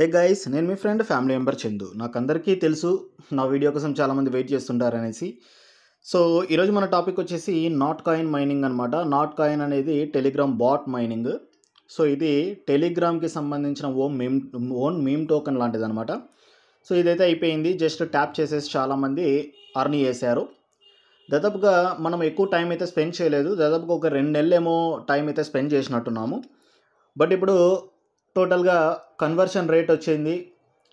హే guys నేను మీ friend family member Chandu నాకు అందరికీ తెలుసు నా వీడియో కోసం చాలామంది వెయిట్ చేస్తుంటారు అనేసి సో ఈరోజు మన టాపిక్ వచ్చేసి నాట్ కాయిన్ మైనింగ్ అనమాట నాట్ కాయిన్ అనేది టెలిగ్రామ్ బాట్ మైనింగ్ సో ఇది టెలిగ్రామ్కి సంబంధించిన own meme own meme token లాంటిది అనమాట సో ఇదైతే అయిపోయింది జస్ట్ ట్యాప్ చేసేసి చాలామంది అర్న్ చేశారు దాదాపుగా మనం ఎక్కువ టైం అయితే స్పెండ్ చేయలేదు దాదాపుగా ఒక రెండు నెలలేమో టైం అయితే స్పెండ్ చేసినట్టున్నాము బట్ ఇప్పుడు టోటల్గా కన్వర్షన్ రేట్ వచ్చింది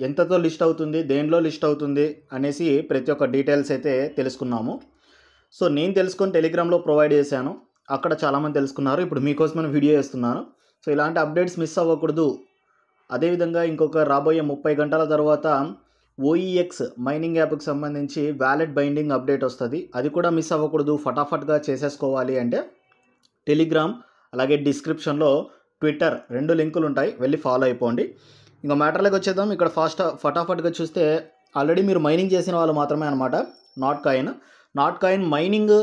ఎంతతో లిస్ట్ అవుతుంది దేనిలో లిస్ట్ అవుతుంది అనేసి ప్రతి ఒక్క డీటెయిల్స్ అయితే తెలుసుకున్నాము సో నేను తెలుసుకొని టెలిగ్రామ్లో ప్రొవైడ్ చేశాను అక్కడ చాలామంది తెలుసుకున్నారు ఇప్పుడు మీకోసమని వీడియో వేస్తున్నాను సో ఇలాంటి అప్డేట్స్ మిస్ అవ్వకూడదు అదేవిధంగా ఇంకొక రాబోయే ముప్పై గంటల తర్వాత ఓఈఎక్స్ మైనింగ్ యాప్కి సంబంధించి వ్యాలెట్ బైండింగ్ అప్డేట్ వస్తుంది అది కూడా మిస్ అవ్వకూడదు ఫటాఫట్గా చేసేసుకోవాలి అంటే టెలిగ్రామ్ అలాగే డిస్క్రిప్షన్లో ట్విట్టర్ రెండు లింకులు ఉంటాయి వెళ్ళి ఫాలో అయిపోండి ఇంకా మ్యాటర్లోకి వచ్చేద్దాం ఇక్కడ ఫాస్ట్ ఫటాఫట్గా చూస్తే ఆల్రెడీ మీరు మైనింగ్ చేసిన వాళ్ళు మాత్రమే అనమాట Notcoin Notcoin mining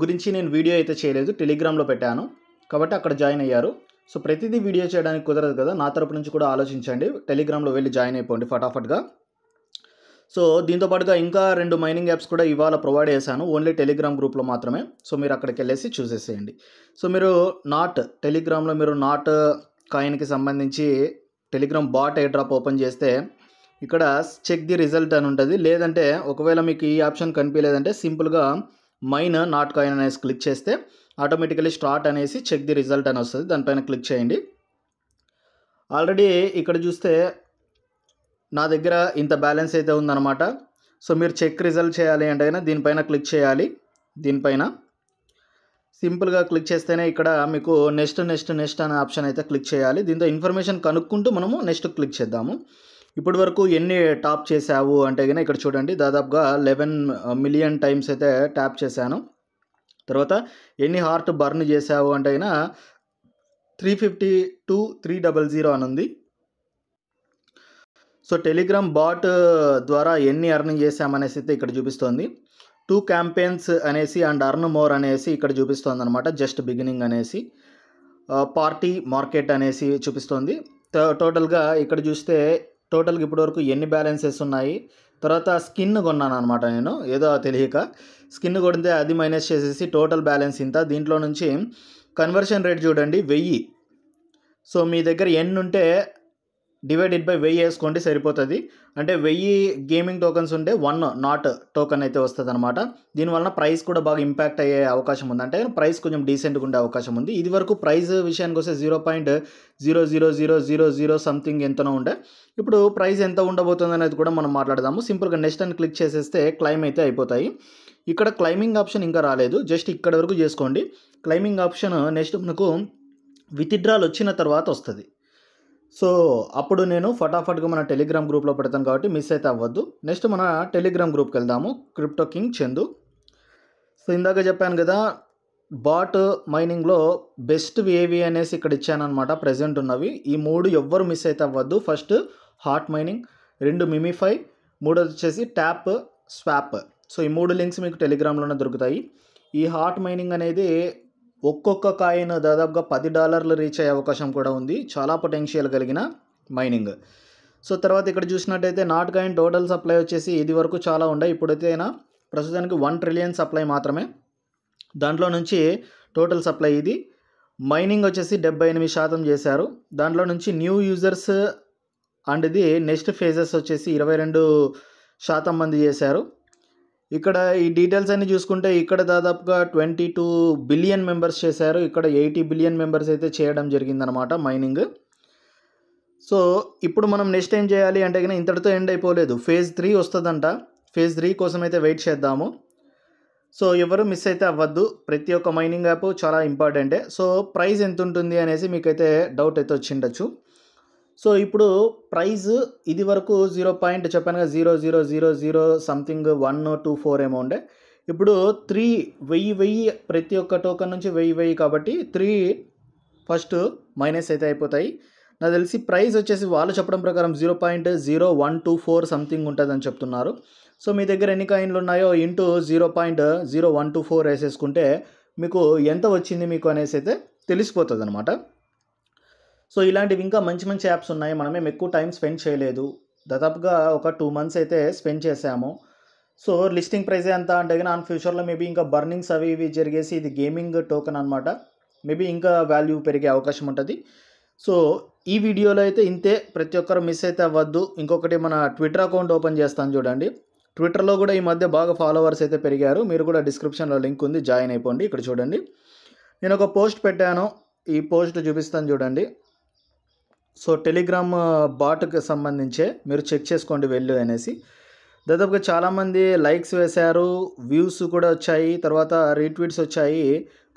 గురించి నేను వీడియో అయితే చేయలేదు టెలిగ్రామ్లో పెట్టాను కాబట్టి అక్కడ జాయిన్ అయ్యారు సో ప్రతిదీ వీడియో చేయడానికి కుదరదు కదా నా తరపు నుంచి కూడా ఆలోచించండి టెలిగ్రామ్లో వెళ్ళి జాయిన్ అయిపోండి ఫటాఫట్గా సో దీంతోపాటుగా ఇంకా రెండు మైనింగ్ యాప్స్ కూడా ఇవాళ ప్రొవైడ్ చేశాను ఓన్లీ టెలిగ్రామ్ గ్రూప్లో మాత్రమే సో మీరు అక్కడికి వెళ్ళేసి చూసేసేయండి సో మీరు నాట్ టెలిగ్రామ్లో మీరు నాట్ కాయిన్కి సంబంధించి టెలిగ్రామ్ బాట్ ఎయిర్డ్రాప్ ఓపెన్ చేస్తే ఇక్కడ చెక్ ది రిజల్ట్ అని ఉంటుంది లేదంటే ఒకవేళ మీకు ఈ ఆప్షన్ కనిపించలేదంటే సింపుల్గా మైన్ నాట్ కాయిన్ అనేసి క్లిక్ చేస్తే ఆటోమేటికలీ స్టార్ట్ అనేసి చెక్ ది రిజల్ట్ అని వస్తుంది దానిపైన క్లిక్ చేయండి ఆల్రెడీ ఇక్కడ చూస్తే నా దగ్గర ఇంత బ్యాలెన్స్ అయితే ఉందన్నమాట సో మీరు చెక్ రిజల్ట్ చేయాలి అంటే అయినా దీనిపైన క్లిక్ చేయాలి దీనిపైన సింపుల్గా క్లిక్ చేస్తేనే ఇక్కడ మీకు నెక్స్ట్ నెక్స్ట్ నెక్స్ట్ అనే ఆప్షన్ అయితే క్లిక్ చేయాలి దీంతో ఇన్ఫర్మేషన్ కనుక్కుంటూ మనము నెక్స్ట్ క్లిక్ చేద్దాము ఇప్పటి వరకు ఎన్ని టాప్ చేసావు అంటే కనుక ఇక్కడ చూడండి దాదాపుగా లెవెన్ మిలియన్ టైమ్స్ అయితే ట్యాప్ చేశాను తర్వాత ఎన్ని హార్ట్ బర్న్ చేసావు అంటే అయినా three fifty two three double zero అని ఉంది సో టెలిగ్రామ్ బాట్ ద్వారా ఎన్ని అర్నింగ్ చేశామనేసి అయితే ఇక్కడ చూపిస్తోంది టూ క్యాంపెయిన్స్ అనేసి అండ్ అర్న్ మోర్ అనేసి ఇక్కడ చూపిస్తోంది అనమాట జస్ట్ బిగినింగ్ అనేసి పార్టీ మార్కెట్ అనేసి చూపిస్తోంది టోటల్గా ఇక్కడ చూస్తే టోటల్గా ఇప్పటివరకు ఎన్ని బ్యాలెన్సెస్ ఉన్నాయి తర్వాత స్కిన్ కొన్నాను అనమాట నేను ఏదో తెలియక స్కిన్ కొడితే అది మైనస్ చేసేసి టోటల్ బ్యాలెన్స్ ఇంత దీంట్లో నుంచి కన్వర్షన్ రేట్ చూడండి వెయ్యి సో మీ దగ్గర ఎన్ని ఉంటే డివైడెడ్ బై వెయ్యి వేసుకోండి సరిపోతుంది అంటే వెయ్యి గేమింగ్ టోకన్స్ ఉంటే వన్ నాట్ టోకన్ అయితే వస్తుంది అనమాట దీనివలన ప్రైస్ కూడా బాగా ఇంపాక్ట్ అయ్యే అవకాశం ఉంది అంటే ప్రైస్ కొంచెం డీసెంట్గా ఉండే అవకాశం ఉంది ఇది వరకు ప్రైస్ విషయానికి వస్తే zero point zero zero zero zero zero something ఎంతనో ఉండే ఇప్పుడు ప్రైస్ ఎంత ఉండబోతుంది అనేది కూడా మనం మాట్లాడదాము సింపుల్గా నెక్స్ట్ అని క్లిక్ చేసేస్తే క్లైమ్ అయితే అయిపోతాయి ఇక్కడ క్లైమింగ్ ఆప్షన్ ఇంకా రాలేదు జస్ట్ ఇక్కడ వరకు చేసుకోండి క్లైమింగ్ ఆప్షన్ నెక్స్ట్ మనకు విత్డ్రాల్ వచ్చిన తర్వాత వస్తుంది సో అప్పుడు నేను ఫటాఫట్గా మన టెలిగ్రామ్ గ్రూప్లో పెడతాను కాబట్టి మిస్ అయితే అవ్వద్దు నెక్స్ట్ మన టెలిగ్రామ్ గ్రూప్కి వెళ్దాము క్రిప్టో కింగ్ చందు సో ఇందాక చెప్పాను కదా బాట్ మైనింగ్లో బెస్ట్ ఏవి అనేసి ఇక్కడ ఇచ్చానమాట ప్రజెంట్ ఉన్నవి ఈ మూడు ఎవ్వరు మిస్ అయితే అవ్వద్దు ఫస్ట్ హాట్ మైనింగ్ రెండు మిమిఫై మూడు వచ్చేసి ట్యాప్ స్వాప్ సో ఈ మూడు లింక్స్ మీకు టెలిగ్రామ్లోనే దొరుకుతాయి ఈ హాట్ మైనింగ్ అనేది ఒక్కొక్క కాయిన్ దాదాపుగా పది డాలర్లు రీచ్ అయ్యే అవకాశం కూడా ఉంది చాలా పొటెన్షియల్ కలిగిన మైనింగ్ సో తర్వాత ఇక్కడ చూసినట్టయితే నాట్ కాయిన్ టోటల్ సప్లై వచ్చేసి ఇది వరకు చాలా ఉండే ఇప్పుడైతే ప్రస్తుతానికి వన్ ట్రిలియన్ సప్లై మాత్రమే దాంట్లో నుంచి టోటల్ సప్లై ఇది మైనింగ్ వచ్చేసి డెబ్బై ఎనిమిది శాతం చేశారు దాంట్లో నుంచి న్యూ యూజర్స్ అండ్ ఇది నెక్స్ట్ ఫేజెస్ వచ్చేసి ఇరవై రెండు శాతం మంది చేశారు ఇక్కడ ఈ డీటెయిల్స్ అన్ని చూసుకుంటే ఇక్కడ దాదాపుగా ట్వంటీ టూ బిలియన్ మెంబర్స్ చేశారు ఇక్కడ ఎయిటీ బిలియన్ మెంబర్స్ అయితే చేయడం జరిగిందనమాట మైనింగ్ సో ఇప్పుడు మనం నెక్స్ట్ ఏం చేయాలి అంటే కానీ ఇంతటితో ఎండ్ అయిపోలేదు ఫేజ్ త్రీ వస్తుందంట ఫేజ్ త్రీ కోసం అయితే వెయిట్ చేద్దాము సో ఎవరు మిస్ అయితే అవ్వద్దు ప్రతి ఒక్క మైనింగ్ యాప్ చాలా ఇంపార్టెంటే సో ప్రైస్ ఎంత ఉంటుంది అనేసి మీకైతే డౌట్ అయితే వచ్చిండొచ్చు సో ఇప్పుడు ప్రైజ్ ఇది వరకు జీరో పాయింట్ చెప్పాను కదా zero zero zero zero something one two four ఏమో ఉండే ఇప్పుడు త్రీ వెయ్యి వెయ్యి ప్రతి ఒక్క టోకన్ నుంచి వెయ్యి వెయ్యి కాబట్టి త్రీ ఫస్ట్ మైనస్ అయితే అయిపోతాయి నాకు తెలిసి ప్రైస్ వచ్చేసి వాళ్ళు చెప్పడం ప్రకారం zero point zero one two four something ఉంటుందని చెప్తున్నారు సో మీ దగ్గర ఎన్ని కాయిన్లు ఉన్నాయో into zero point zero one two four వేసేసుకుంటే మీకు ఎంత వచ్చింది మీకు అనేసి అయితే తెలిసిపోతుంది అనమాట సో ఇలాంటివి ఇంకా మంచి మంచి యాప్స్ ఉన్నాయి మనమేం ఎక్కువ టైం స్పెండ్ చేయలేదు దాదాపుగా ఒక టూ మంత్స్ అయితే స్పెండ్ చేసాము సో లిస్టింగ్ ప్రైస్ ఎంత అంటే కానీ ఫ్యూచర్లో మేబీ ఇంకా బర్నింగ్స్ అవి ఇవి జరిగేసి ఇది గేమింగ్ టోకెన్ అనమాట మేబీ ఇంకా వాల్యూ పెరిగే అవకాశం ఉంటుంది సో ఈ వీడియోలో అయితే ఇంతే ప్రతి ఒక్కరు మిస్ అయితే అవ్వద్దు ఇంకొకటి మన ట్విట్టర్ అకౌంట్ ఓపెన్ చేస్తాను చూడండి ట్విట్టర్లో కూడా ఈ మధ్య బాగా ఫాలోవర్స్ అయితే పెరిగారు మీరు కూడా డిస్క్రిప్షన్లో లింక్ ఉంది జాయిన్ అయిపోండి ఇక్కడ చూడండి నేను ఒక పోస్ట్ పెట్టాను ఈ పోస్ట్ చూపిస్తాను చూడండి సో టెలిగ్రామ్ బాట్కి సంబంధించే మీరు చెక్ చేసుకోండి వెళ్ళు అనేసి దాదాపుగా చాలామంది లైక్స్ వేశారు వ్యూస్ కూడా వచ్చాయి తర్వాత రీట్వీట్స్ వచ్చాయి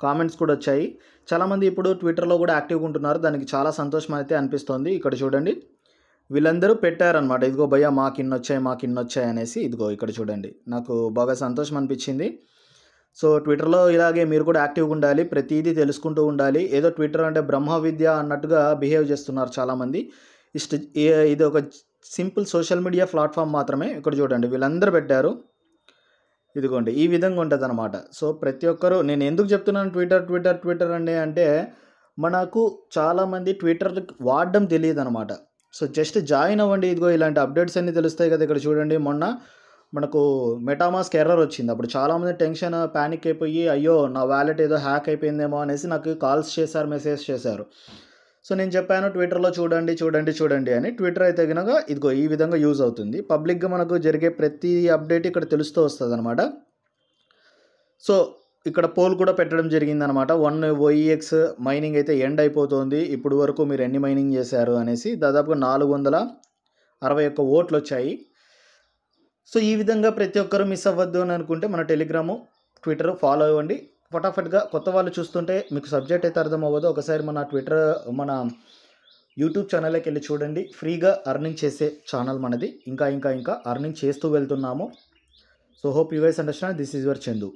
కామెంట్స్ కూడా వచ్చాయి చాలామంది ఇప్పుడు ట్విట్టర్లో కూడా యాక్టివ్గా ఉంటున్నారు దానికి చాలా సంతోషం అయితే అనిపిస్తోంది ఇక్కడ చూడండి వీళ్ళందరూ పెట్టారనమాట ఇదిగో భయ్య మాకు ఇన్నొచ్చాయి వచ్చాయి మాకు ఇన్ని వచ్చాయి అనేసి ఇదిగో ఇక్కడ చూడండి నాకు బాగా సంతోషం అనిపించింది సో ట్విట్టర్లో ఇలాగే మీరు కూడా యాక్టివ్గా ఉండాలి ప్రతిదీ తెలుసుకుంటూ ఉండాలి ఏదో ట్విట్టర్ అంటే బ్రహ్మ విద్య అన్నట్టుగా బిహేవ్ చేస్తున్నారు చాలామంది ఇష్ట ఇది ఒక సింపుల్ సోషల్ మీడియా ప్లాట్ఫామ్ మాత్రమే ఇక్కడ చూడండి వీళ్ళందరూ పెట్టారు ఇదిగోండి ఈ విధంగా ఉంటుంది అనమాట సో ప్రతి ఒక్కరు నేను ఎందుకు చెప్తున్నాను ట్విట్టర్ ట్విట్టర్ ట్విట్టర్ అండి అంటే మనకు చాలామంది ట్విట్టర్ వాడడం తెలియదు అనమాట సో జస్ట్ జాయిన్ అవ్వండి ఇదిగో ఇలాంటి అప్డేట్స్ అన్నీ తెలుస్తాయి కదా ఇక్కడ చూడండి మొన్న మనకు మెటామాస్క్ ఎర్రర్ వచ్చింది అప్పుడు చాలామంది టెన్షన్ ప్యానిక్ అయిపోయి అయ్యో నా వ్యాలెట్ ఏదో హ్యాక్ అయిపోయిందేమో అనేసి నాకు కాల్స్ చేశారు మెసేజ్ చేశారు సో నేను చెప్పాను ట్విట్టర్లో చూడండి చూడండి చూడండి అని ట్విట్టర్ అయితే కనుక ఇదిగో ఈ విధంగా యూజ్ అవుతుంది పబ్లిక్గా మనకు జరిగే ప్రతి అప్డేట్ ఇక్కడ తెలుస్తూ వస్తుంది అనమాట సో ఇక్కడ పోల్ కూడా పెట్టడం జరిగింది అనమాట వన్ ఓఈఎక్స్ మైనింగ్ e అయితే ఎండ్ అయిపోతుంది ఇప్పుడు వరకు మీరు ఎన్ని మైనింగ్ చేశారు అనేసి దాదాపుగా నాలుగు వందల అరవై ఒక్క ఓట్లు వచ్చాయి సో ఈ విధంగా ప్రతి ఒక్కరూ మిస్ అవ్వద్దు అని అనుకుంటే మన టెలిగ్రాము ట్విట్టర్ ఫాలో అవ్వండి ఫటాఫట్గా కొత్త వాళ్ళు చూస్తుంటే మీకు సబ్జెక్ట్ అయితే అర్థం అవ్వదు ఒకసారి మన ట్విట్టర్ మన యూట్యూబ్ ఛానల్కి వెళ్ళి చూడండి ఫ్రీగా అర్నింగ్ చేసే ఛానల్ మనది ఇంకా ఇంకా ఇంకా అర్నింగ్ చేస్తూ వెళ్తున్నాము so hope you wise understand this is your Chandu